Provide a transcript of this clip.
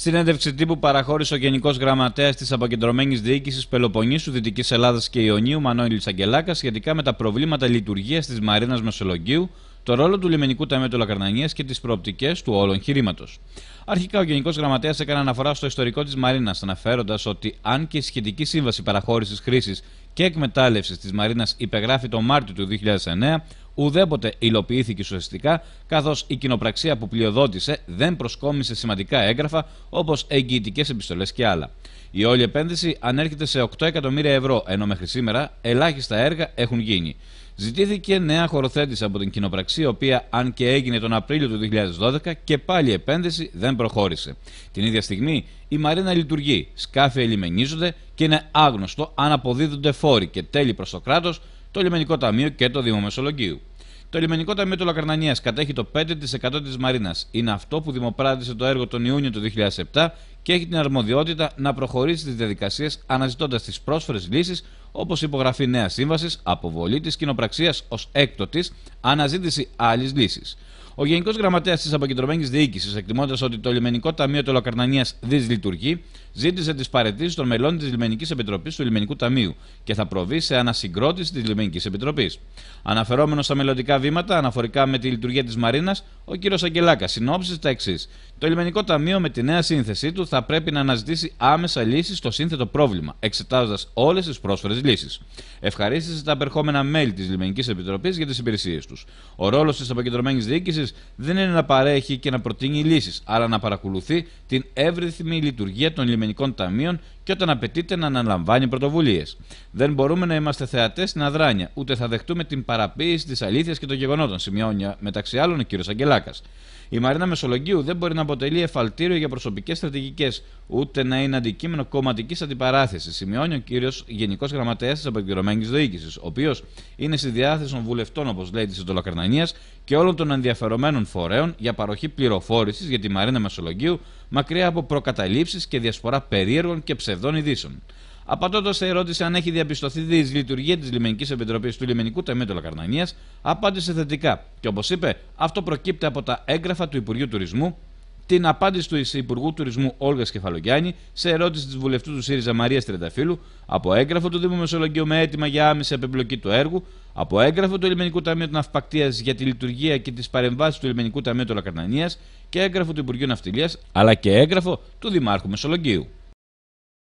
Συνέντευξη τύπου παραχώρησε ο Γενικός Γραμματέας της Αποκεντρωμένης Διοίκησης Πελοποννήσου, Δυτικής Ελλάδας και Ιωνίου, Μανώλης Τσαγκελάκα, σχετικά με τα προβλήματα λειτουργίας της Μαρίνας Μεσολογγίου το ρόλο του λιμενικού ταμείου του Λακαρνανίας και τις προοπτικές του όλου εγχειρήματος. Αρχικά, ο Γενικός Γραμματέας έκανε αναφορά στο ιστορικό της Μαρίνας, αναφέροντας ότι αν και η σχετική σύμβαση παραχώρησης χρήσης και εκμετάλλευσης της Μαρίνας υπεγράφει το Μάρτιο του 2009, ουδέποτε υλοποιήθηκε ουσιαστικά, καθώς η κοινοπραξία που πλειοδότησε δεν προσκόμισε σημαντικά έγγραφα όπως εγγυητικές επιστολές και άλλα. Η όλη επένδυση ανέρχεται σε 8 εκατομμύρια ευρώ, ενώ μέχρι σήμερα ελάχιστα έργα έχουν γίνει. Ζητήθηκε νέα χωροθέτηση από την κοινοπραξία, η οποία, αν και έγινε τον Απρίλιο του 2012, και πάλι η επένδυση δεν προχώρησε. Την ίδια στιγμή, η Μαρίνα λειτουργεί, σκάφη ελιμενίζονται και είναι άγνωστο αν αποδίδονται φόροι και τέλη προς το κράτος, το Λιμενικό Ταμείο και το Δήμο Μεσολογγίου. Το Λιμενικό Ταμείο του Λακαρνανία κατέχει το 5% της Μαρίνας. Είναι αυτό που δημοπράτησε το έργο τον Ιούνιο του 2007 και έχει την αρμοδιότητα να προχωρήσει τις διαδικασίες αναζητώντας τις πρόσφερε λύσεις όπως υπογραφή νέας σύμβασης, αποβολή της κοινοπραξίας ως έκτοτης, αναζήτηση άλλης λύσης. Ο Γενικός Γραμματέας της Αποκεντρωμένης Διοίκησης, εκτιμώντας ότι το Λιμενικό Ταμείο του Λοκαρνανία δυσλειτουργεί, ζήτησε τις παρετήσεις των μελών της Λιμενικής Επιτροπής του Λιμενικού Ταμείου και θα προβεί σε ανασυγκρότηση της Λιμενικής Επιτροπής. Αναφερόμενος στα μελλοντικά βήματα αναφορικά με τη λειτουργία της Μαρίνας, ο κ. Αγγελάκα συνόψει τα εξής. Το Λιμενικό Ταμείο με τη νέα σύνθεσή του θα πρέπει να αναζητήσει άμεσα λύσεις στο σύνθετο πρόβλημα, εξετάζοντας όλες τις πρόσφερε λύσεις. Ευχαρίστησε τα απερχόμενα μέλη της Λιμενικής Επιτροπής για τις υπηρεσίες τους. Ο ρόλος της αποκεντρωμένης διοίκησης δεν είναι να παρέχει και να προτείνει λύσεις, αλλά να παρακολουθεί την εύρυθμη λειτουργία των λιμενικών ταμείων και όταν απαιτείται να αναλαμβάνει πρωτοβουλίες. Δεν μπορούμε να είμαστε θεατές στην αδράνεια, ούτε θα δεχτούμε την παραποίηση της αλήθειας και των γεγονότων, σημειώνει μεταξύ άλλων ο κ. Αγγελάκας. Η Μαρίνα Μεσολογγίου δεν μπορεί να αποτελεί εφαλτήριο για προσωπικές στρατηγικές, ούτε να είναι αντικείμενο κομματικής αντιπαράθεσης, σημειώνει ο κύριος Γενικός Γραμματέας της Αποκεντρωμένη Διοίκησης, ο οποίος είναι στη διάθεση των βουλευτών, όπως λέει, της Ιντολοκαρνανία και όλων των ενδιαφερόμενων ενημερωμένων φορέων για παροχή πληροφόρησης για τη Μαρίνα Μεσολογγίου μακριά από προκαταλήψεις και διασπορά περίεργων και ψευδών ειδήσεων. Απαντώντας σε ερώτηση αν έχει διαπιστωθεί λειτουργία της Λιμενικής Επιτροπής του Λιμενικού Ταμείου Τολακαρνανία, απάντησε θετικά και όπως είπε, αυτό προκύπτει από τα έγγραφα του Υπουργείου Τουρισμού την απάντηση του Υπουργού Τουρισμού Όλγα Κεφαλογιάννη σε ερώτηση της βουλευτού του ΣΥΡΙΖΑ Μαρίας Τρενταφύλου από έγγραφο του Δήμου Μεσολογγίου με αίτημα για άμεση απεμπλοκή του έργου, από έγγραφο του Ελληνικού Ταμείου Ναυπακτίας για τη λειτουργία και τις παρεμβάσεις του Ελληνικού Ταμείου Τολακαρνανία και έγγραφο του Υπουργείου Ναυτιλίας, αλλά και έγγραφο του Δημάρχου Μεσολογγίου.